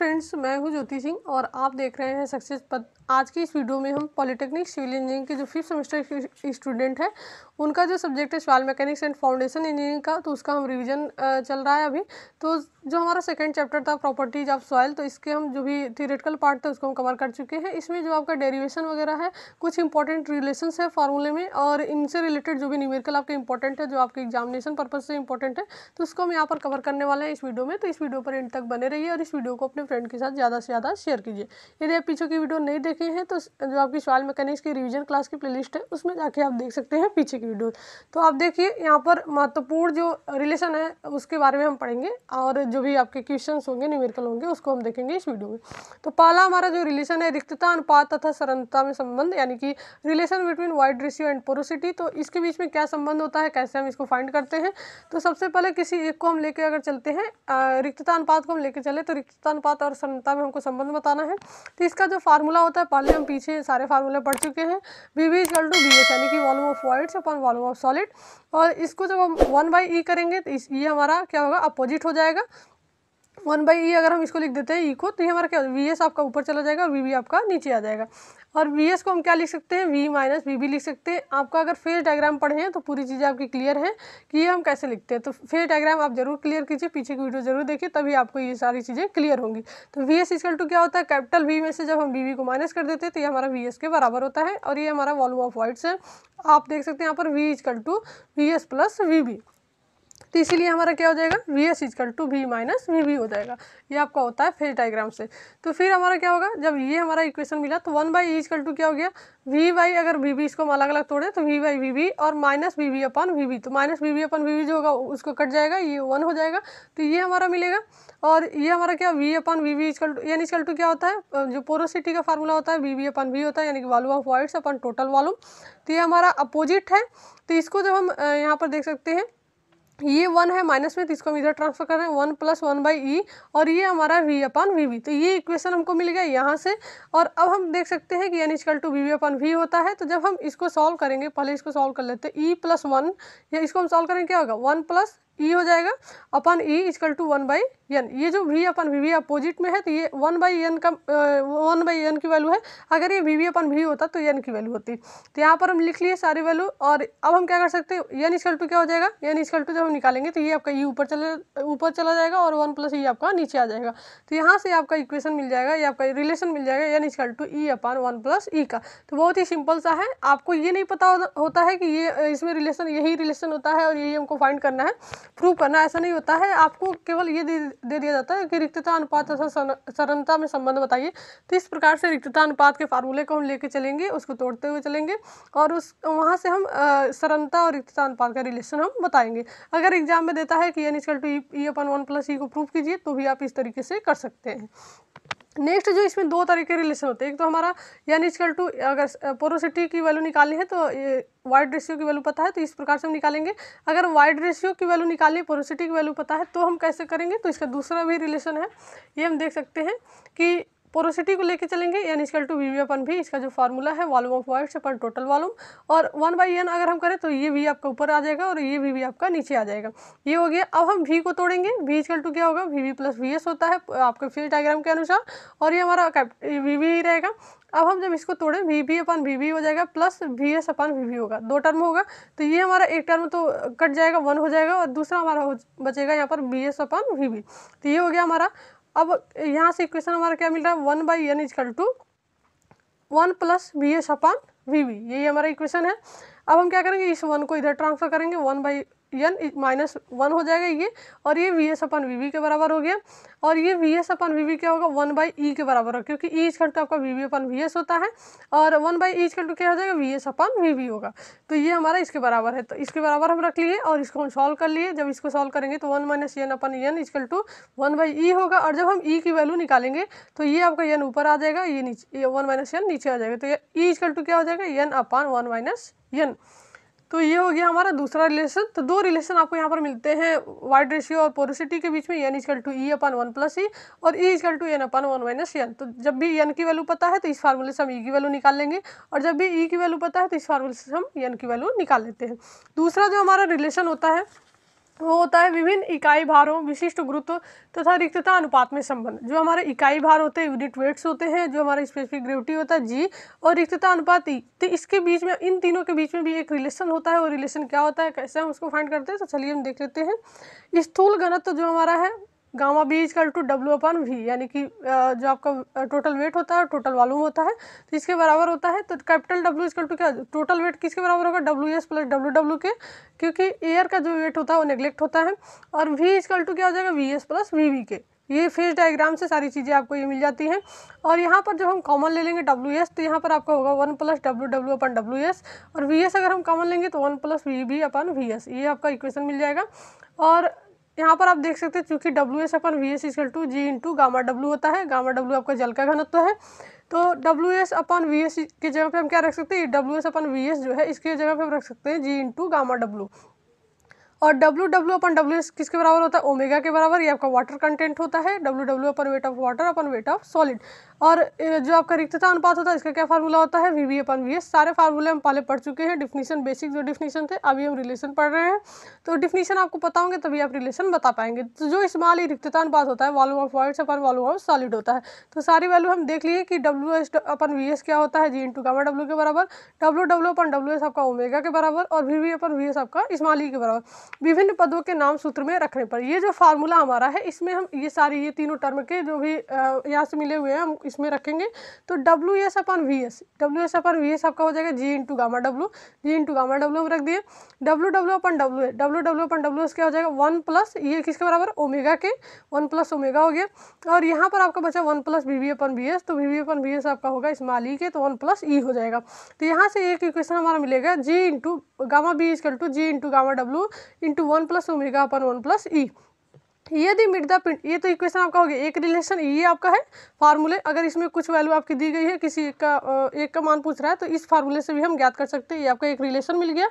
Friends मैं हूं ज्योति सिंह और आप देख रहे हैं सक्सेस पद आज की इस वीडियो में हम पॉलिटेक्निक सिविल इंजीनियरिंग के जो फिफ्थ सेमेस्टर स्टूडेंट हैं उनका जो सब्जेक्ट है सवाल मैकेनिक्स एंड फाउंडेशन इंजीनियरिंग का तो उसका हम रिविजन चल रहा है अभी तो जो हमारा सेकेंड चैप्टर था प्रॉपर्टीज ऑफ सॉयल तो इसके हम जो भी थियोरेटिकल पार्ट थे उसको हम कवर कर चुके हैं इसमें जो आपका डेरिवेशन वगैरह है कुछ इंपॉर्टेंट रिलेशन है फार्मूले में और इनसे रिलेटेड जो भी न्यूमेरिकल आपके इंपॉर्टेंट है जो आपके एग्जामिनेशन पर्पज से इंपॉर्टेंट है तो उसको हम यहाँ पर कवर करने वाले हैं इस वीडियो में तो इस वीडियो पर एंड तक बने रहिए और इस वीडियो को अपने फ्रेंड के साथ ज़्यादा से ज़्यादा शेयर कीजिए यदि आप पीछे की वीडियो नहीं देख सके हैं तो जो आपकी सवाल मैकेनिक्स की रिवीजन क्लास की प्लेलिस्ट है उसमें जाके आप देख सकते हैं पीछे की वीडियो तो आप देखिए यहाँ पर महत्वपूर्ण जो रिलेशन है उसके बारे में हम पढ़ेंगे और जो भी आपके क्वेश्चन होंगे न्यूमेरिकल होंगे उसको हम देखेंगे इस वीडियो में तो पहला हमारा जो रिलेशन है रिक्तता अनुपात तथा सरलता में संबंध यानी कि relation between void ratio and porosity तो इसके बीच में क्या संबंध होता है कैसे हम इसको फाइंड करते हैं तो सबसे पहले किसी एक को हम लेकर अगर चलते हैं रिक्तता अनुपात को हम लेकर चले तो रिक्तता अनुपात और सरलता में हमको संबंध बताना है तो इसका जो फार्मूला होता है पहले हम पीछे सारे फार्मूले पढ़ चुके हैं V V is equal to B S यानी कि volume of voids upon volume of solid और इसको जब हम वन बाई ई करेंगे तो इस ये हमारा क्या होगा अपोजिट हो जाएगा वन बाई ई अगर हम इसको लिख देते हैं ई e को तो ये हमारा क्या वी एस आपका ऊपर चला जाएगा और वी बी आपका नीचे आ जाएगा और वी एस को हम क्या लिख सकते हैं वी माइनस वी बी लिख सकते हैं आपका अगर फेज डायग्राम पढ़े हैं तो पूरी चीज़ें आपकी क्लियर है कि ये हम कैसे लिखते हैं तो फेज डायग्राम आप जरूर क्लियर कीजिए पीछे की वीडियो जरूर देखिए तभी आपको ये सारी चीज़ें क्लियर होंगी तो वी एस इक्वल टू क्या होता है कैपिटल वी में से जब हम वी वी को माइनस कर देते हैं तो ये हमारा वी एस के बराबर होता है और ये हमारा वॉल्यूम ऑफ वाइट्स है आप देख सकते हैं यहाँ पर V is equal to V S plus V B तो इसीलिए हमारा क्या हो जाएगा V S is equal to V minus V V हो जाएगा ये आपका होता है फेज डायग्राम से तो फिर हमारा क्या होगा जब ये हमारा इक्वेशन मिला तो वन बाई इजकल टू क्या हो गया वी बाई अगर वी वी इसको हम अलग अलग तोड़े तो वी बाई वी वी और minus V V upon we V तो minus V V upon we V जो होगा उसको कट जाएगा ये वन हो जाएगा तो ये हमारा मिलेगा और ये हमारा क्या V upon we V is equal to यानी इजकल टू क्या होता है जो पोरोसिटी का फार्मूला होता है वी वी अपन वी होता है यानी कि volume of voids upon total volume तो ये हमारा अपोजिट है तो इसको जब हम यहाँ पर देख सकते हैं ये वन है माइनस में तो इसको हम इधर ट्रांसफर कर रहे हैं one plus one by E e, और ये हमारा वी अपॉन वी वी तो ये इक्वेशन हमको मिल गया यहाँ से और अब हम देख सकते हैं कि N is equal to V V upon V होता है तो जब हम इसको सॉल्व करेंगे पहले इसको सॉल्व कर लेते हैं ई प्लस वन या इसको हम सॉल्व करेंगे क्या होगा वन प्लस ई e हो जाएगा अपन e e is equal to one by n ये जो v upon we v opposite में है तो ये वन बाई एन का वन बाई एन की वैल्यू है अगर ये वी वी अपन वी होता तो एन की वैल्यू होती तो यहाँ पर हम लिख लिए सारी वैल्यू और अब हम क्या कर सकते हैं एन इजकल टू क्या हो जाएगा एन इजकल टू जब हम निकालेंगे तो ये आपका ई e ऊपर चले ऊपर चला जाएगा और वन प्लस ई आपका नीचे आ जाएगा तो यहाँ से आपका इक्वेशन मिल जाएगा या आपका रिलेशन मिल जाएगा N is equal to E upon one plus E का तो बहुत ही सिंपल सा है आपको ये नहीं पता होता है कि ये इसमें रिलेशन यही रिलेशन होता है और यही हमको फाइंड करना है प्रूव करना ऐसा नहीं होता है आपको केवल ये दे, दे दिया जाता है कि रिक्तता अनुपात तथा सरलता में संबंध बताइए तो इस प्रकार से रिक्तता अनुपात के फार्मूले को हम लेके चलेंगे उसको तोड़ते हुए चलेंगे और उस वहाँ से हम सरलता और रिक्तता अनुपात का रिलेशन हम बताएंगे अगर एग्जाम में देता है कि N is equal to E upon one plus E को प्रूव कीजिए तो भी आप इस तरीके से कर सकते हैं नेक्स्ट जो इसमें दो तरह के रिलेशन होते हैं एक तो हमारा एन इजकल टू अगर पोरोसिटी की वैल्यू निकालनी है तो ये वाइड रेशियो की वैल्यू पता है तो इस प्रकार से हम निकालेंगे अगर वाइड रेशियो की वैल्यू निकालनी पोरोसिटी की वैल्यू पता है तो हम कैसे करेंगे तो इसका दूसरा भी रिलेशन है ये हम देख सकते हैं कि पोरोसिटी को लेके चलेंगे N is equal to V V upon भी इसका जो फार्मूला है volume of voids upon total volume और वन बाई एन अगर हम करें तो ये वी आपका ऊपर आ जाएगा और ये वी वी आपका नीचे आ जाएगा ये हो गया अब हम वी को तोड़ेंगे वी इसकल टू क्या होगा V V plus V S होता है आपके फेज डायग्राम के अनुसार और ये हमारा वी वी ही रहेगा अब हम जब इसको तोड़ें V V upon we V हो जाएगा plus V S upon we V होगा दो टर्म होगा तो ये हमारा एक टर्म तो कट जाएगा वन हो जाएगा और दूसरा हमारा बचेगा यहाँ पर V S upon we V तो ये हो गया हमारा अब यहाँ से इक्वेशन हमारा क्या मिल रहा है one by N is equal to one plus V S upon V V यही हमारा इक्वेशन है अब हम क्या करेंगे इस वन को इधर ट्रांसफर करेंगे one by N minus one हो जाएगा ये और ये V S upon we V के बराबर हो गया और ये V S upon we V क्या होगा वन बाई ई e के बराबर होगा क्योंकि ई इजकल टू आपका वी वी अपन वी एस होता है और one by E is equal to क्या हो जाएगा V S upon we V होगा तो ये हमारा इसके बराबर है तो इसके बराबर हम रख लिए और इसको हम सॉल्व कर लिए जब इसको सॉल्व करेंगे तो one minus N upon N is equal to one by E e होगा और जब हम ई e की वैल्यू निकालेंगे तो ये आपका एन ऊपर आ जाएगा ये नीचे वन माइनस एन नीचे आ जाएगा तो ये ई इजकल टू क्या हो जाएगा N upon one minus N तो ये हो गया हमारा दूसरा रिलेशन तो दो रिलेशन आपको यहाँ पर मिलते हैं वाइट रेशियो और पोरोसिटी के बीच में N is equal to E upon one plus E और E is equal to N upon one minus N तो जब भी एन की वैल्यू पता है तो इस फार्मूले से हम ई e की वैल्यू निकाल लेंगे और जब भी ई e की वैल्यू पता है तो इस फार्मूले से हम एन की वैल्यू निकाल लेते हैं दूसरा जो हमारा रिलेशन होता है वो होता है विभिन्न इकाई भारों विशिष्ट गुरुत्व तथा रिक्तता अनुपात में संबंध जो हमारे इकाई भार होते हैं यूनिट वेट्स होते हैं जो हमारा स्पेसिफिक ग्रेविटी होता है जी और रिक्तता अनुपात ई e। तो इसके बीच में इन तीनों के बीच में भी एक रिलेशन होता है और रिलेशन क्या होता है कैसे हम उसको फाइंड करते हैं तो चलिए हम देख लेते हैं स्थूल घनत्व तो जो हमारा है gamma B is equal to W upon V यानी कि जो आपका टोटल वेट होता है टोटल वॉल्यूम होता है तो इसके बराबर होता है तो कैपिटल डब्ल्यू इजकल टू क्या टोटल वेट किसके बराबर होगा W S plus W W के क्योंकि एयर का जो वेट होता है वो नेग्लेक्ट होता है और वी इज कल टू क्या हो जाएगा V S plus V V के ये फेज डायग्राम से सारी चीज़ें आपको ये मिल जाती हैं और यहाँ पर जब हम कॉमन ले लेंगे डब्ल्यू एस तो यहाँ पर आपका होगा one plus W W upon W S और वी एस अगर हम कॉमन लेंगे तो one plus V B upon V S ये आपका इक्वेशन मिल जाएगा और यहाँ पर आप देख सकते हैं चूंकि W S upon V S is equal to G into gamma W होता है गामा डब्ल्यू आपका जल का घनत्व है तो W S upon V S की जगह पे हम क्या रख सकते हैं W S upon V S जो है इसकी जगह पे हम रख सकते हैं जी इंटू गामा डब्ल्यू और W W upon W S किसके बराबर होता है ओमेगा के बराबर ये आपका वाटर कंटेंट होता है W W upon weight of water upon weight of solid और जो आपका रिक्तता अनुपात होता है इसका क्या फार्मूला होता है वी वी अपन वी एस सारे फार्मूले हम पहले पढ़ चुके हैं डिफिनीशन बेसिक जो डिफिनीशन थे अभी हम रिलेशन पढ़ रहे हैं तो डिफिनीशन आपको पता होंगे तभी आप रिलेशन बता पाएंगे तो जो ही रिक्तता अनुपात होता है volume of voids upon volume of solid होता है तो सारी वैल्यू हम देख लिए कि W S upon V S क्या होता है जी टू गामा डब्ल्यू के बराबर W W upon W S आपका ओमेगा के बराबर और वी वी अपन वी एस आपका इस्माली e के बराबर विभिन्न पदों के नाम सूत्र में रखने पर ये जो फार्मूला हमारा है इसमें हम ये सारी ये तीनों टर्म के जो भी यहाँ से मिले हुए हैं हम किस में रखेंगे तो W S upon V S W S upon V S आपका हो जाएगा G into gamma W G into gamma W रख दिए W W upon W S W W upon W S क्या हो जाएगा वन प्लस ये किसके बराबर ओमेगा के वन प्लस ओमेगा हो गया और यहाँ पर आपका बचा वन प्लस वी वी अपन वी एस तो वी वी अपन वी एस आपका होगा इस्माल ई के तो वन प्लस ई e हो जाएगा तो यहाँ से एक इक्वेशन हमारा मिलेगा G into gamma B is equal to G into gamma W into one plus omega upon one plus E e। यदि मृदा पिंड ये तो इक्वेशन आपका हो गया एक रिलेशन ये आपका है फार्मूले अगर इसमें कुछ वैल्यू आपकी दी गई है किसी एक का एक का मान पूछ रहा है तो इस फार्मूले से भी हम ज्ञात कर सकते हैं ये आपका एक रिलेशन मिल गया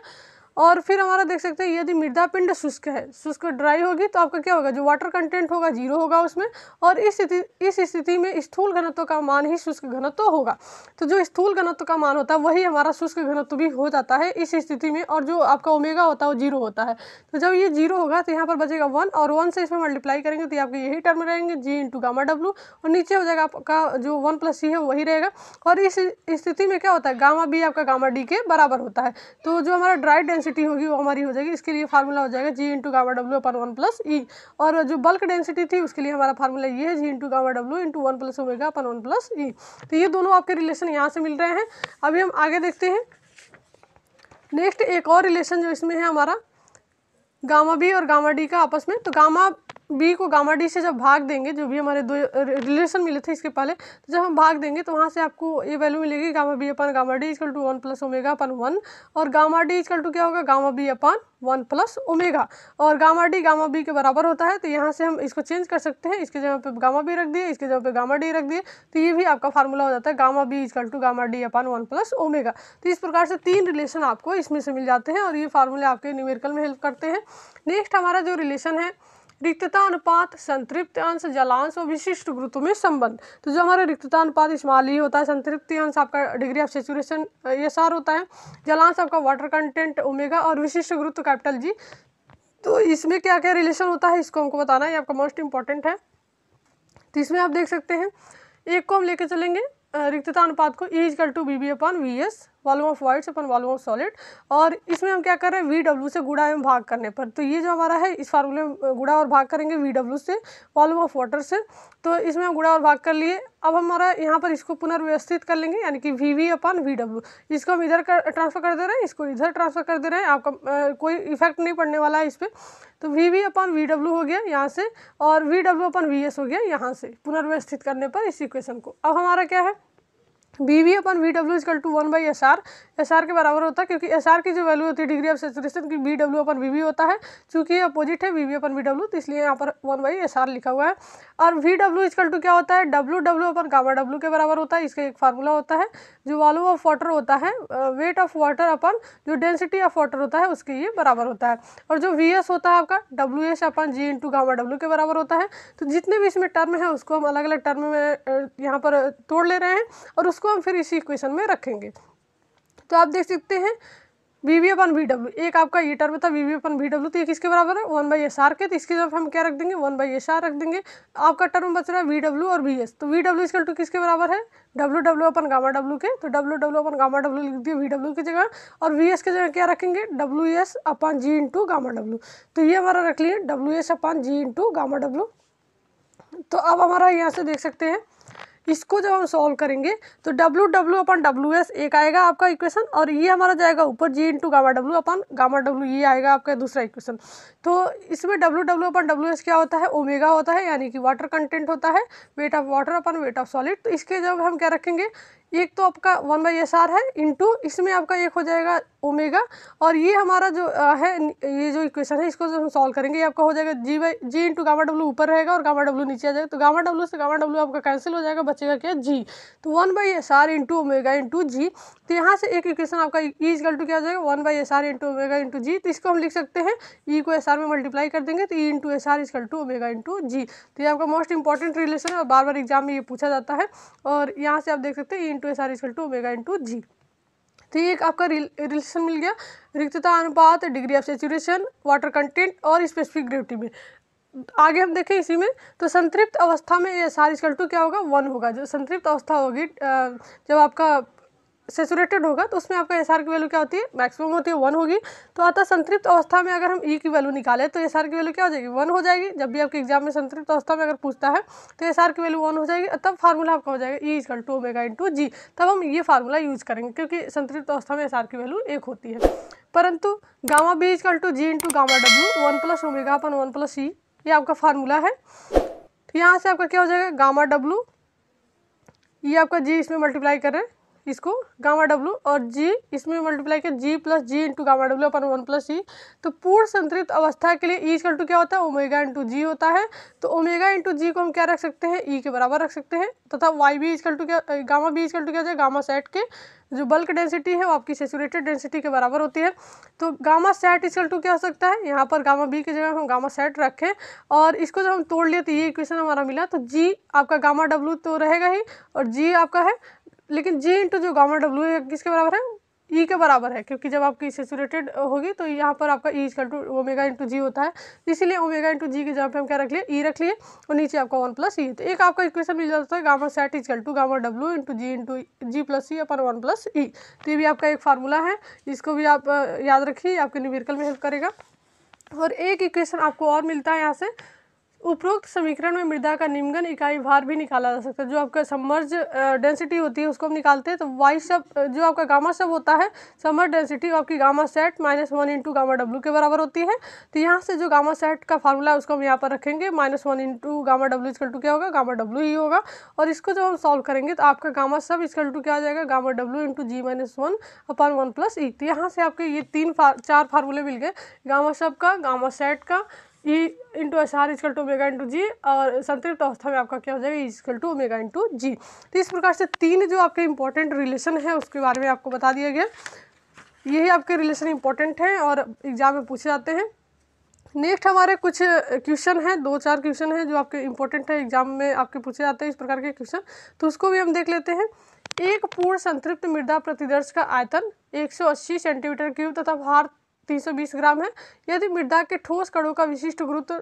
और फिर हमारा देख सकते हैं यदि मृदा पिंड शुष्क है शुष्क ड्राई होगी तो आपका क्या होगा जो वाटर कंटेंट होगा जीरो होगा उसमें और इस स्थिति इस स्थिति में स्थूल घनत्व का मान ही शुष्क घनत्व होगा तो जो स्थूल घनत्व का मान होता है वही हमारा शुष्क घनत्व भी हो जाता है इस स्थिति में और जो आपका ओमेगा होता है वो जीरो होता है तो जब ये जीरो होगा तो यहाँ पर बचेगा वन और वन से इसमें मल्टीप्लाई करेंगे तो आपके यही टर्म रहेंगे जी इंटू गामा डब्ल्यू और नीचे हो जाएगा आपका जो वन प्लस सी है वही रहेगा और इस स्थिति में क्या होता है गामा बी आपका गामा डी के बराबर होता है तो जो हमारा ड्राई डेंसिटी डेंसिटी होगी वो हमारी हो जाएगी इसके लिए फार्मूला हो जाएगा G into gamma W upon one plus E और जो बल्क डेंसिटी थी उसके लिए हमारा फार्मूला ये है G into gamma W into one plus omega upon one plus E तो ये दोनों आपके रिलेशन यहाँ से मिल रहे हैं अभी हम आगे देखते हैं नेक्स्ट एक और रिलेशन जो इसमें है हमारा गामा बी और गामा डी का आपस में तो गामा बी को गामा डी से जब भाग देंगे जो भी हमारे दो रिलेशन मिले थे इसके पहले तो जब हम भाग देंगे तो वहाँ से आपको ये वैल्यू मिलेगी gamma B upon gamma D is equal to one plus omega upon one और गामा डी इजकल टू क्या होगा gamma B upon one plus omega और गामा डी गामा बी के बराबर होता है तो यहाँ से हम इसको चेंज कर सकते हैं इसके जगह पे गामा बी रख दिए इसके जगह पे गामा डी रख दिए तो ये भी आपका फार्मूला हो जाता है gamma B is equal to gamma D upon one plus omega तो इस प्रकार से तीन रिलेशन आपको इसमें से मिल जाते हैं और ये फार्मूले आपके न्यूमेरिकल में हेल्प करते हैं नेक्स्ट हमारा जो रिलेशन है रिक्तता अनुपात संतृप्त अंश जलांश और विशिष्ट गुरुत्व में संबंध तो जो हमारा रिक्तता अनुपात स्मॉल ई होता है संतृप्ति अंश आपका डिग्री ऑफ सेचुरेशन ये सार होता है जलांश आपका वाटर कंटेंट ओमेगा और विशिष्ट गुरुत्व कैपिटल जी तो इसमें क्या क्या रिलेशन होता है इसको हमको बताना है ये आपका मोस्ट इंपॉर्टेंट है तो इसमें आप देख सकते हैं एक को हम लेके चलेंगे रिक्तता अनुपात को is equal to B B upon V S volume of voids upon volume of solid और इसमें हम क्या कर रहे हैं वी डब्ल्यू से गुड़ा एवं भाग करने पर तो ये जो हमारा है इस फार्मूले में गुड़ा और भाग करेंगे वी डब्ल्यू से वॉल्यूम ऑफ वाटर से तो इसमें हम गुड़ा और भाग कर लिए अब हमारा यहाँ पर इसको पुनर्व्यवस्थित कर लेंगे यानी कि वी वी अपन वी डब्ल्यू इसको हम इधर कर ट्रांसफर कर दे रहे हैं इसको इधर ट्रांसफर कर दे रहे हैं आपका कोई इफेक्ट नहीं पड़ने वाला है इस पर तो वी वी अपन वी डब्ल्यू हो गया यहाँ से और V W upon V S हो गया यहाँ से पुनर्व्यवस्थित करने पर इस इक्वेशन को अब हमारा क्या है B V upon V W is equal to one by S R S R के बराबर होता है क्योंकि एस आर की जो वैल्यू होती है डिग्री ऑफ सेचुरेशन की B W upon we V होता है चूंकि ये अपोजिट है वी वी अपन वी डब्ल्यू तो इसलिए यहाँ पर वन बाई एस आर लिखा हुआ है और वी डब्ल्यू इजकल टू क्या होता है W W upon gamma W के बराबर होता है इसका एक फार्मूला होता है जो वॉल्यूम ऑफ वाटर होता है वेट ऑफ वाटर अपन जो डेंसिटी ऑफ वाटर होता है उसके ये बराबर होता है और जो वी एस होता है आपका W S upon G to gamma W के बराबर होता है तो जितने भी इसमें टर्म है उसको हम अलग अलग टर्म में यहाँ पर तोड़ ले रहे हैं और उसको हम फिर इसी इक्वेशन में रखेंगे तो आप देख सकते हैं वी वी अपन वी डब्ल्यू एक आपका ये टर्म था वी वी अपन वी डब्ल्यू तो ये किसके बराबर है वन बाई एस आर के तो इसके तरफ हम क्या रख देंगे वन बाई एस आर रख देंगे आपका टर्म बच रहा है वी डब्ल्यू और वी एस तो वी डब्ल्यू इसकल टू किसके बराबर है W W upon gamma W के तो W W upon gamma W लिख दिए वी डब्ल्यू की जगह और वी एस की जगह क्या रखेंगे W S upon G into gamma W तो ये हमारा रख लिए W S upon G into gamma W तो अब हमारा यहाँ से देख सकते हैं इसको जब हम सॉल्व करेंगे तो W W upon W S एक आएगा आपका इक्वेशन और ये हमारा जाएगा ऊपर G into gamma W upon gamma W ये आएगा आपका दूसरा इक्वेशन तो इसमें W W upon W S क्या होता है ओमेगा होता है यानी कि वाटर कंटेंट होता है weight of water upon weight of solid तो इसके जब हम क्या रखेंगे एक तो आपका वन बाई एस आर है इंटू इसमें आपका एक हो जाएगा ओमेगा और ये हमारा जो है ये जो इक्वेशन है इसको जो हम सॉल्व करेंगे ये आपका हो जाएगा G by G into gamma W ऊपर रहेगा और गामा डब्लू नीचे आ जाएगा तो गामा डब्लू से गामा डब्लू आपका कैंसिल हो जाएगा बचेगा क्या जी तो one by S R into omega into G तो यहाँ से एक इक्वेशन आपका ई इजकल टू क्या हो जाएगा one by S R into omega into G तो इसको हम लिख सकते हैं ई e को एस आर में मल्टीप्लाई कर देंगे तो E into S R is equal to omega into G तो ये आपका मोस्ट इंपॉर्टेंट रिलेशन है और बार बार एग्जाम में ये पूछा जाता है और यहाँ से आप देख सकते हैं e into S R is equal to omega into G तो ये एक आपका रिलेशन मिल गया रिक्तता अनुपात degree of saturation water content और स्पेसिफिक ग्रेविटी में आगे हम देखें इसी में तो संतृप्त अवस्था में ये सारी स्कल टू क्या होगा वन होगा जो संतृप्त अवस्था होगी जब आपका सेचुरेटेड होगा तो उसमें आपका एस की वैल्यू क्या होती है मैक्सिमम होती है वन होगी तो अतः संतृप्त अवस्था में अगर हम ई e की वैल्यू निकालें तो एस की वैल्यू क्या हो जाएगी वन हो जाएगी जब भी आपके एग्जाम में संतृप्त अवस्था में अगर पूछता है तो एस की वैल्यू वन हो जाएगी तब फार्मूला आपका हो जाएगा E is equal to omega into G तब हम ये फार्मूला यूज करेंगे क्योंकि संतृप्त अवस्था में एस की वैल्यू एक होती है परंतु gamma B is equal to G into gamma W one plus omega upon one plus E ये आपका फार्मूला है तो यहाँ से आपका क्या हो जाएगा गामा डब्ल्यू ये आपका जी इसमें मल्टीप्लाई करें इसको गामा डब्ल्यू और जी इसमें मल्टीप्लाई कर G plus G into gamma W upon one plus E तो पूर्ण संतृप्त अवस्था के लिए ई कल टू क्या होता है ओमेगा इंटू जी होता है तो ओमेगा इंटू जी को हम क्या रख सकते हैं ई e के बराबर रख सकते हैं तथा वाई बी कल टू क्या गामा बी कल टू क्या होता गामा सेट के जो बल्क डेंसिटी है वो आपकी सेचुरेटेड डेंसिटी के बराबर होती है तो गामा सेट इसकल टू क्या हो सकता है यहाँ पर गामा बी की जगह हम गामा सेट रखें और इसको जब हम तोड़ लिए तो ये इक्वेशन हमारा मिला तो जी आपका गामा डब्लू तो रहेगा ही और जी आपका है लेकिन जे इंटू जो गामा डब्ल्यू किसके बराबर है ई e के बराबर है क्योंकि जब आपकी सेचुरेटेड होगी तो यहाँ पर आपका E is equal to omega into G होता है इसीलिए ओमेगा इंटू जी के जहाँ पे हम क्या रख लिए ई e रख लिए और नीचे आपका वन प्लस ई तो एक आपका इक्वेशन मिल जाता है gamma sat is equal to gamma W into G into G plus C upon one plus E तो ये भी आपका एक फार्मूला है इसको भी आप याद रखिए आपके निविरकल में हेल्प करेगा और एक इक्वेशन आपको और मिलता है यहाँ से उपरोक्त समीकरण में मृदा का निम्गन इकाई भार भी निकाला जा सकता है जो आपका समर्ज डेंसिटी होती है उसको हम निकालते हैं तो वाई सब जो आपका गामा सब होता है समर डेंसिटी आपकी gamma sat minus one into gamma W के बराबर होती है तो यहाँ से जो गामा सेट का फार्मूला है उसको हम यहाँ पर रखेंगे minus one into gamma W is equal to क्या होगा गामा डब्ल्यू ही होगा और इसको जब हम सॉल्व करेंगे तो आपका गामा सब इसकल टू क्या आ जाएगा gamma W into G minus one upon one plus E तो यहाँ से आपके ये तीन चार फार्मूले मिल गए गामा सब का गामा सेट का E into S R is equal to omega into G और संतृप्त अवस्था में आपका क्या हो जाएगा is equal to omega into G तो इस प्रकार से तीन जो आपके इंपॉर्टेंट रिलेशन है उसके बारे में आपको बता दिया गया यही आपके रिलेशन इंपॉर्टेंट हैं और एग्जाम में पूछे जाते हैं नेक्स्ट हमारे कुछ क्वेश्चन हैं दो चार क्वेश्चन हैं जो आपके इंपॉर्टेंट है एग्जाम में आपके पूछे जाते हैं इस प्रकार के क्वेश्चन तो उसको भी हम देख लेते हैं एक पूर्ण संतृप्त मृदा प्रतिदर्श का आयतन 180 सेंटीमीटर क्यूब तथा भार 320 ग्राम है यदि मृदा के ठोस कणों का विशिष्ट गुरुत्व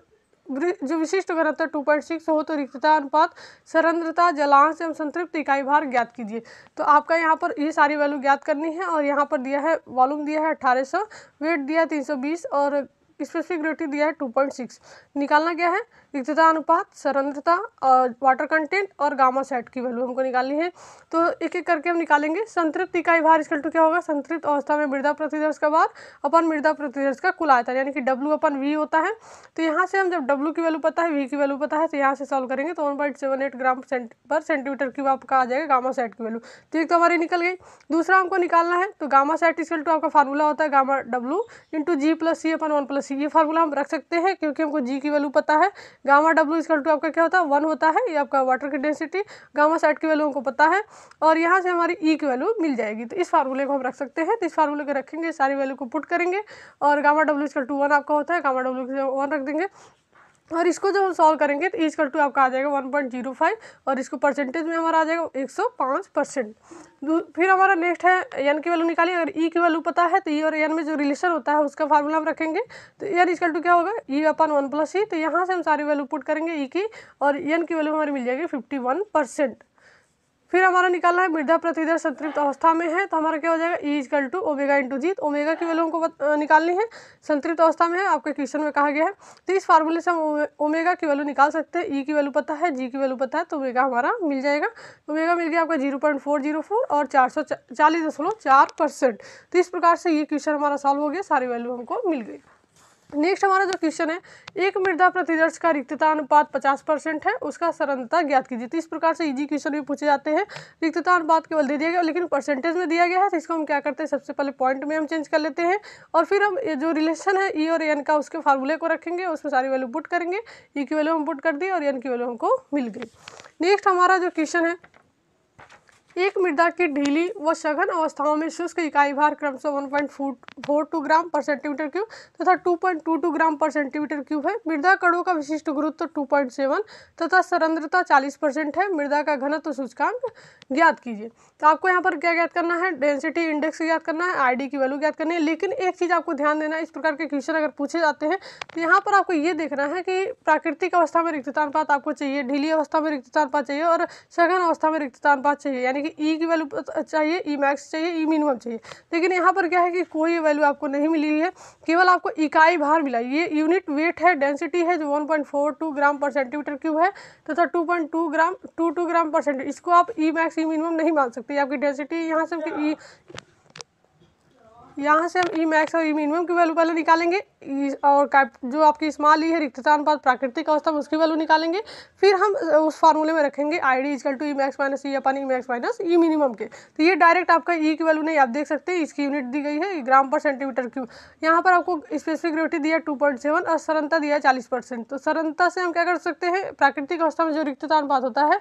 जो विशिष्ट घनत्व टू पॉइंट सिक्स हो तो रिक्तता अनुपात सरंद्रता जलांश एवं संतृप्त इकाई भार ज्ञात कीजिए तो आपका यहाँ पर ये सारी वैल्यू ज्ञात करनी है और यहाँ पर दिया है वॉल्यूम दिया है अट्ठारह वेट दिया है और स्पेसिफिक ग्रेविटी दिया है टू निकालना क्या है रिक्तता अनुपात सरंध्रता और वाटर कंटेंट और गामा सेट की वैल्यू हमको निकालनी है तो एक एक करके हम निकालेंगे संतृप्त इकाई भार इसकल टू क्या होगा संतृप्त अवस्था में मृदा प्रतिदर्श का भार अपन मृदा प्रतिदर्श का कुल आयतन यानी कि डब्ल्यू अपन वी होता है तो यहाँ से हम जब डब्ल्यू की वैल्यू पता है वी की वैल्यू पता है तो यहाँ से सॉल्व करेंगे तो one gram per centimetre cube आपका आ जाएगा गामा सेट की वैल्यू तो एक तो हमारी निकल गई दूसरा हमको निकालना है तो गामा सेट इसकल टू आपका फार्मूला होता है gamma W into G plus C upon one plus C ये फार्मूला हम रख सकते हैं क्योंकि हमको जी की वैल्यू पता है गामा डब्ल्यू इसकल टू आपका क्या होता है वन होता है ये आपका वाटर की डेंसिटी गामा साइड की वैल्यू हमको पता है और यहाँ से हमारी ई e की वैल्यू मिल जाएगी तो इस फार्मूले को हम रख सकते हैं तो इस फार्मूले को रखेंगे सारी वैल्यू को पुट करेंगे और gamma W is equal to one आपका होता है गामा डब्ल्यू वन रख देंगे और इसको जब हम सॉल्व करेंगे तो इजकल e टू आपका आ जाएगा वन पॉइंट जीरो फाइव और इसको परसेंटेज में हमारा आ जाएगा एक सौ पाँच परसेंट फिर हमारा नेक्स्ट है एन की वैल्यू निकाली अगर ई e की वैल्यू पता है तो ई e और एन में जो रिलेशन होता है उसका फार्मूला हम रखेंगे तो एन इजकल टू क्या होगा ई अपन वन प्लस ई तो यहाँ से हम सारी वैल्यू पुट करेंगे ई की और एन की वैल्यू हमारी मिल जाएगी फिफ्टी वन परसेंट फिर हमारा निकालना है मृदा प्रतिदर संतृप्त अवस्था में है तो हमारा क्या हो जाएगा E is equal to omega into G तो ओमेगा की वैल्यू हमको निकालनी है संतृप्त अवस्था में है आपके क्वेश्चन में कहा गया है तो इस फार्मूले से हम ओमेगा की वैल्यू निकाल सकते हैं ई e की वैल्यू पता है जी की वैल्यू पता है तो ओमेगा हमारा मिल जाएगा ओमेगा मिल गया आपका zero point four zero four और चार सौ चालीस दशमलव चार परसेंट तो इस प्रकार से ये क्वेश्चन हमारा सॉल्व हो गया सारी वैल्यू हमको मिल गई नेक्स्ट हमारा जो क्वेश्चन है एक मृदा प्रतिदर्श का रिक्तता अनुपात पचास परसेंट है उसका सरलता ज्ञात कीजिए तो इस प्रकार से इजी क्वेश्चन भी पूछे जाते हैं रिक्तता अनुपात केवल दे दिया गया लेकिन परसेंटेज में दिया गया है तो इसको हम क्या करते हैं सबसे पहले पॉइंट में हम चेंज कर लेते हैं और फिर हम ये जो रिलेशन है ई e और एन का उसके फार्मूले को रखेंगे उसमें सारी वैल्यू बुट करेंगे ई e की वैल्यू हम पुट कर दी और एन की वैल्यू हमको मिल गई नेक्स्ट हमारा जो क्वेश्चन है एक मृदा की ढीली व सघन अवस्थाओं में शुष्क इकाई भार क्रमशः one point four two gram per centimetre cube तथा two point two two gram per centimetre cube है मृदा कणों का विशिष्ट गुरुत्व टू पॉइंट सेवन तथा सरंद्रता चालीस परसेंट है मृदा का घनत्व सूचकांक ज्ञात कीजिए तो आपको यहाँ पर क्या ज्ञात करना है डेंसिटी इंडेक्स ज्ञात करना है आई की वैल्यू ज्ञात करनी है लेकिन एक चीज़ आपको ध्यान देना है इस प्रकार के क्वेश्चन अगर पूछे जाते हैं तो यहाँ पर आपको ये देखना है कि प्राकृतिक अवस्था में रिक्ततानुपात आपको चाहिए ढीली अवस्था में रिक्ततानुपात चाहिए और सघन अवस्था में रिक्ततानुपात चाहिए यानी कि ई e की वैल्यू चाहिए ई e मैक्स चाहिए ई e मिनिमम चाहिए लेकिन यहाँ पर क्या है कि कोई वैल्यू आपको नहीं मिली है केवल आपको इकाई भार मिला ये यूनिट वेट है डेंसिटी है जो one gram per centimetre cube है तथा to gram to gram per centimetre इसको आप ई मैक्स ई मिनिमम नहीं मान सकते आपकी डेंसिटी यहाँ से ई अच्छा। यहाँ से हम ई मैक्स और ई मिनिमम की वैल्यू पहले निकालेंगे e- और जो आपकी स्मॉल ई e है रिक्तता अनुपात प्राकृतिक अवस्था में उसकी वैल्यू निकालेंगे फिर हम उस फार्मूले में रखेंगे I D is equal to E max minus E upon E max minus E minimum के तो ये डायरेक्ट आपका ई e की वैल्यू नहीं आप देख सकते हैं इसकी यूनिट दी गई है ग्राम पर सेंटीमीटर क्यूब यहाँ पर आपको स्पेसिफिक ग्रेविटी दिया टू पॉइंट सेवन और सरनता दिया चालीस परसेंट तो सरनता से हम क्या कर सकते हैं प्राकृतिक अवस्था में जो रिक्तता अनुपात होता है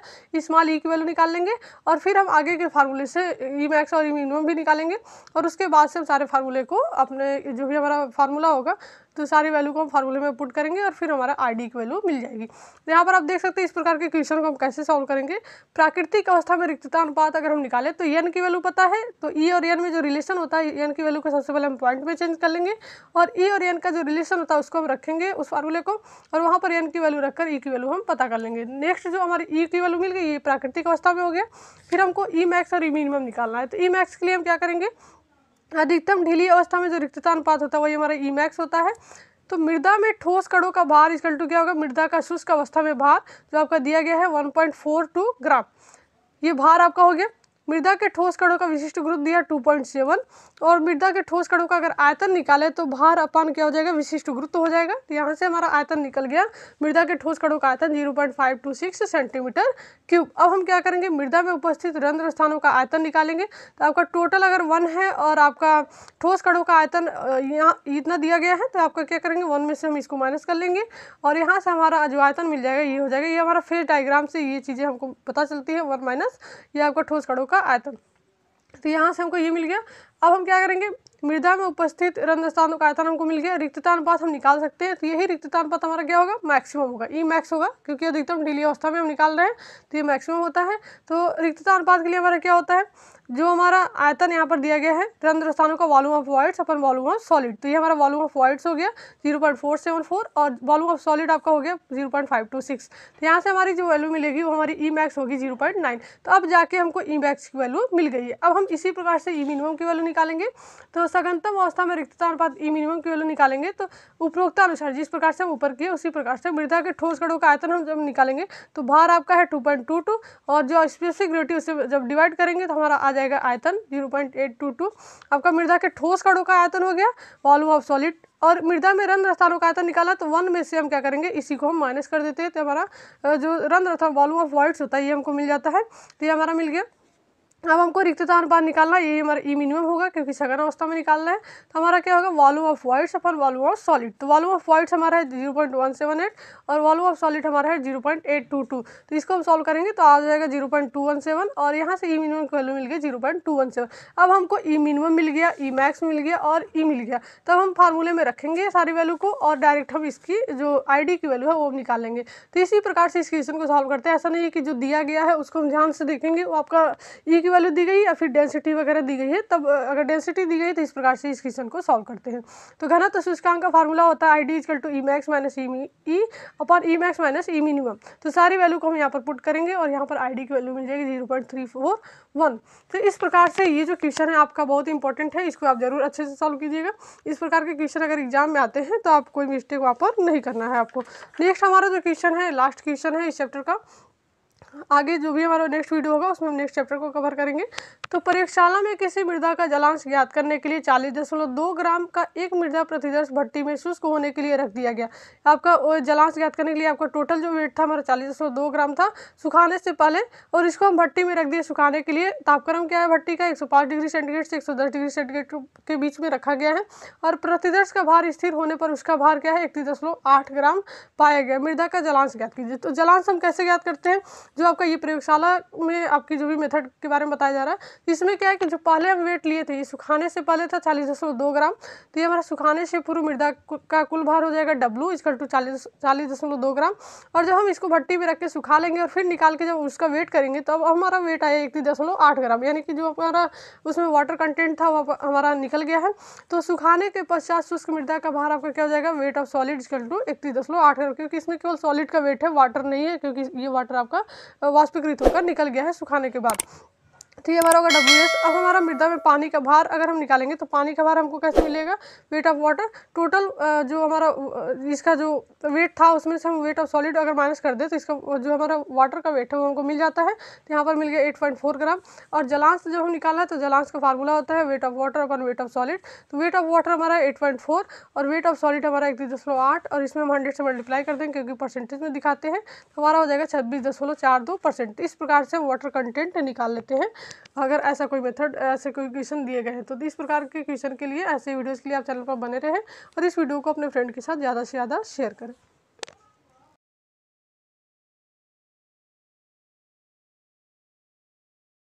स्मॉल ई की वैल्यू निकाल लेंगे और फिर हम आगे के फार्मूले से ई मैक्स और ई मिनिमम भी निकालेंगे और उसके बाद से हम सारे वाले फार्मूले को अपने जो भी हमारा फार्मूला होगा तो सारी वैल्यू को हम फार्मूले में पुट करेंगे और फिर हमारा आर डी की वैल्यू मिल जाएगी तो यहाँ पर आप देख सकते हैं इस प्रकार के क्वेश्चन को हम कैसे सॉल्व करेंगे प्राकृतिक अवस्था में रिक्तता अनुपात अगर हम निकालें तो एन की वैल्यू पता है तो ई e और एन में जो रिलेशन होता है एन की वैल्यू को सबसे पहले हम पॉइंट में चेंज कर लेंगे और ई e और एन का जो रिलेशन होता है उसको हम रखेंगे उस फार्मूले को और वहाँ पर एन की वैल्यू रखकर ई e की वैल्यू हम पता कर लेंगे नेक्स्ट जो हमारी ई की वैल्यू मिल गई ये प्राकृतिक अवस्था में हो गया फिर हमको ई मैक्स और ई मिनिमम निकालना है तो ई मैक्स के लिए हम क्या करेंगे अधिकतम ढीली अवस्था में जो रिक्तता अनुपात होता है वही हमारा ई मैक्स होता है तो मृदा में ठोस कड़ों का भार इसकल टू क्या होगा मृदा का शुष्क अवस्था में भार जो आपका दिया गया है वन ग्राम ये भार आपका हो गया मृदा के ठोस कणों का विशिष्ट ग्रुप दिया 2.7 और मृदा के ठोस कणों का अगर आयतन निकाले तो भार अपान क्या हो जाएगा विशिष्ट गुरुत्व हो जाएगा तो यहाँ से हमारा आयतन निकल गया मृदा के ठोस कणों का आयतन 0.526 सेंटीमीटर क्यूब अब हम क्या करेंगे मृदा में उपस्थित रंध्र स्थानों का आयतन निकालेंगे तो आपका टोटल अगर वन है और आपका ठोस कणों का आयतन यहाँ इतना दिया गया है तो आपका क्या करेंगे वन में से हम इसको माइनस कर लेंगे और यहाँ से हमारा जो आयतन मिल जाएगा ये हो जाएगा ये हमारा फेज डायग्राम से ये चीज़ें हमको पता चलती है वन माइनस ये आपका ठोस कड़ों का का आयतन तो यहाँ से हमको ये मिल गया अब हम क्या करेंगे मृदा में उपस्थित रंध्रस्थानों का आयतन हमको मिल गया रिक्ततानुपात हम निकाल सकते हैं तो यही रिक्ततानुपात हमारा क्या होगा मैक्सिमम होगा ई e मैक्स होगा क्योंकि अधिकतम ढीली अवस्था में हम निकाल रहे हैं तो ये मैक्सिमम होता है तो रिक्ततानुपात के लिए हमारा क्या होता है जो हमारा आयतन यहाँ पर दिया गया है रंध्र स्थानों का volume of voids upon volume of solid तो ये हमारा वॉल्यूम ऑफ वॉइड्स हो गया zero point four seven four और वॉल्यूम ऑफ सॉलिड आपका हो गया zero point five two six तो यहाँ से हमारी जो वैल्यू मिलेगी वो हमारी ई मैक्स होगी जीरो पॉइंट नाइन तो अब जाके हमको ई मैक्स की वैल्यू मिल गई है अब हम इसी प्रकार से ई मिनिमम की वैल्यू निकालेंगे तो सघनतम अवस्था में रिक्तता अनुपात ई मिनिमम की वैल्यू निकालेंगे तो उपरोक्ता अनुसार जिस प्रकार से हम ऊपर किए उसी प्रकार से मृदा के ठोस कड़ों का आयतन हम जब निकालेंगे तो भार आपका है टू पॉइंट टू टू और जो स्पेसिफिक ग्रेविटी उसे जब डिवाइड करेंगे तो हमारा आज जाएगा आयतन 0.822 आपका मृदा के ठोस कणों का आयतन हो गया वॉल्यूम ऑफ सॉलिड और मृदा में रंध्र स्थानों का आयतन निकाला तो वन में से हम क्या करेंगे इसी को हम माइनस कर देते हैं तो हमारा जो रंध्र था वॉल्यूम ऑफ वॉइड्स होता है ये हमको मिल जाता है तो ये हमारा मिल गया अब हमको रिक्तता अनुपात निकालना ये हमारा ई e मिनिमम होगा क्योंकि सघन अवस्था में निकालना है तो हमारा क्या होगा volume of voids upon volume of solid तो वॉल्यूम ऑफ वाइट्स हमारा है zero point one seven eight और वॉल्यूम ऑफ सॉलिड हमारा है zero point eight two two तो इसको हम सॉल्व करेंगे तो आ जाएगा zero point two one seven और यहाँ से ई e मिनिमम की वैल्यू e मिल गया zero point two one seven अब हमको ई मिनिमम मिल गया ई मैक्स मिल गया और ई मिल गया तब तो हम फार्मूले में रखेंगे सारी वैल्यू को और डायरेक्ट हम इसकी जो आई की वैल्यू है वो निकाल लेंगे तो इसी प्रकार से इस क्वेश्चन को सॉल्व करते हैं ऐसा नहीं है कि जो दिया गया है उसको हम ध्यान से देखेंगे वो आपका ई वैल्यू दी गई या फिर डेंसिटी वगैरह दी गई है तब अगर डेंसिटी दी गई तो इस प्रकार से इस क्वेश्चन को सॉल्व करते हैं तो घना तो सूचकांक का फार्मूला होता है I D is equal to E max minus E upon E max minus E minimum तो सारी वैल्यू को हम यहाँ पर पुट करेंगे और यहाँ पर आई डी की वैल्यू मिल जाएगी zero point three four one तो इस प्रकार से ये जो क्वेश्चन है आपका बहुत इंपॉर्टेंट है इसको आप जरूर अच्छे से सॉल्व कीजिएगा इस प्रकार के क्वेश्चन अगर एग्जाम में आते हैं तो आप कोई मिस्टेक वहाँ पर नहीं करना है आपको नेक्स्ट हमारा जो क्वेश्चन है लास्ट क्वेश्चन है इस चैप्टर का आगे जो भी हमारा नेक्स्ट वीडियो होगा उसमें हम नेक्स्ट चैप्टर को कवर करेंगे तो प्रयोगशाला में किसी मृदा का जलांश ज्ञात करने के लिए चालीस दशमलव दो ग्राम का एक मृदा प्रतिदर्श भट्टी में शुष्क होने के लिए रख दिया गया आपका जलांश ज्ञात करने के लिए आपका टोटल जो वेट था हमारा चालीस दशमलव दो ग्राम था सुखाने से पहले और इसको हम भट्टी में रख दिए सुखाने के लिए तापक्रम क्या है भट्टी का एक सौ पाँच डिग्री सेंटीग्रेड से एक सौ दस डिग्री सेंटीग्रेड के बीच में रखा गया है और प्रतिदर्श का भार स्थिर होने पर उसका भार क्या है इकतीस दशमलव आठ ग्राम पाया गया मृदा का जलांश ज्ञात कीजिए तो जलांश हम कैसे ज्ञात करते हैं जो आपका ये प्रयोगशाला में आपकी जो भी मेथड के बारे में बताया जा रहा है इसमें क्या है कि जो पहले हम वेट लिए थे ये सुखाने से पहले था चालीस दशमलव दो ग्राम तो ये हमारा सुखाने से पूर्व मृदा का कुल भार हो जाएगा डब्लू इसका टू चालीस चालीस दशमलव दो ग्राम और जब हम इसको भट्टी में रख के सुखा लेंगे और फिर निकाल के जब उसका वेट करेंगे तब अब हमारा वेट आया इकतीस दशमलव आठ ग्राम यानी कि जो हमारा उसमें वाटर कंटेंट था वो हमारा निकल गया है तो सुखाने के पश्चात शुष्क मृदा का भार आपका क्या हो जाएगा weight of solid is equal to इकतीस दशमलव आठ ग्राम क्योंकि इसमें केवल सॉलिड का वेट है वाटर नहीं है क्योंकि ये वाटर आपका वाष्पीकृत होकर निकल गया है सुखाने के बाद थ्री हमारा होगा डब्ल्यू एस अब हमारा मृदा में पानी का भार अगर हम निकालेंगे तो पानी का भार हमको कैसे मिलेगा वेट ऑफ वाटर टोटल जो हमारा इसका जो वेट था उसमें से हम वेट ऑफ सॉलिड अगर माइनस कर दें तो इसका जो हमारा वाटर का वेट है वो हमको मिल जाता है तो यहाँ पर मिल गया एट पॉइंट फोर ग्राम और जलांश जब हम निकाला तो जलांश का फार्मूला होता है weight of water upon weight of solid तो वेट ऑफ वाटर हमारा एट पॉइंट फोर और वेट ऑफ सॉलिड हमारा एक दशमलव आठ और इसमें हम हंड्रेड से मल्टीप्लाई कर दें क्योंकि परसेंटेज में दिखाते हैं तो हमारा हो जाएगा छब्बीस दशमलव चार दो परसेंट इस प्रकार से हम वाटर कंटेंट निकाल लेते हैं अगर ऐसा कोई मेथड ऐसे कोई क्वेश्चन दिए गए हैं तो इस प्रकार के क्वेश्चन के लिए ऐसे वीडियोज़ के लिए आप चैनल पर बने रहें और इस वीडियो को अपने फ्रेंड के साथ ज़्यादा से ज़्यादा शेयर करें